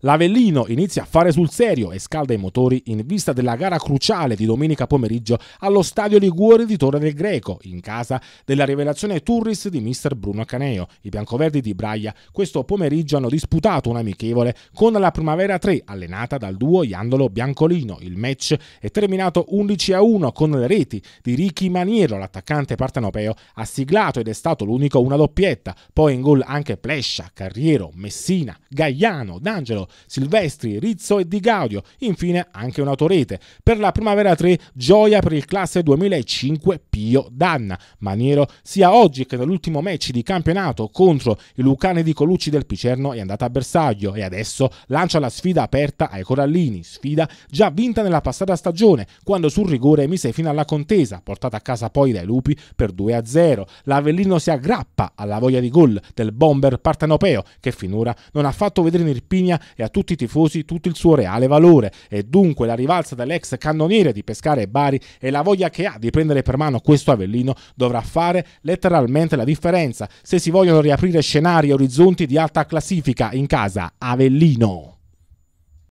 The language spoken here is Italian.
L'Avellino inizia a fare sul serio e scalda i motori in vista della gara cruciale di domenica pomeriggio allo Stadio Liguori di Torre del Greco, in casa della rivelazione Turris di mister Bruno Caneo. I biancoverdi di Braia questo pomeriggio hanno disputato un amichevole con la Primavera 3, allenata dal duo Iandolo Biancolino. Il match è terminato 11 a 1 con le reti di Ricky Maniero, l'attaccante partenopeo, ha siglato ed è stato l'unico una doppietta. Poi in gol anche Plescia, Carriero, Messina, Gagliano, D'Angelo Silvestri, Rizzo e Di Gaudio, infine anche un'autorete. Per la Primavera 3 gioia per il classe 2005 Pio Danna. Maniero sia oggi che nell'ultimo match di campionato contro i Lucani di Colucci del Picerno è andata a bersaglio e adesso lancia la sfida aperta ai Corallini, sfida già vinta nella passata stagione quando sul rigore mise fino alla contesa, portata a casa poi dai Lupi per 2-0. L'Avellino si aggrappa alla voglia di gol del bomber partenopeo che finora non ha fatto vedere in Irpinia e a tutti i tifosi tutto il suo reale valore e dunque la rivalsa dell'ex cannoniere di pescare e Bari e la voglia che ha di prendere per mano questo Avellino dovrà fare letteralmente la differenza se si vogliono riaprire scenari e orizzonti di alta classifica in casa Avellino.